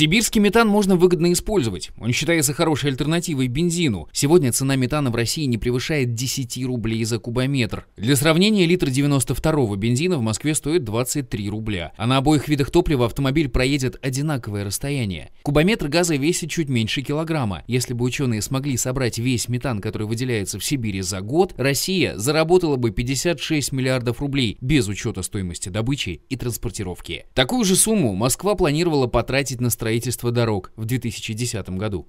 Сибирский метан можно выгодно использовать. Он считается хорошей альтернативой бензину. Сегодня цена метана в России не превышает 10 рублей за кубометр. Для сравнения, литр 92-го бензина в Москве стоит 23 рубля. А на обоих видах топлива автомобиль проедет одинаковое расстояние. Кубометр газа весит чуть меньше килограмма. Если бы ученые смогли собрать весь метан, который выделяется в Сибири за год, Россия заработала бы 56 миллиардов рублей без учета стоимости добычи и транспортировки. Такую же сумму Москва планировала потратить на строительство строительства дорог в 2010 году.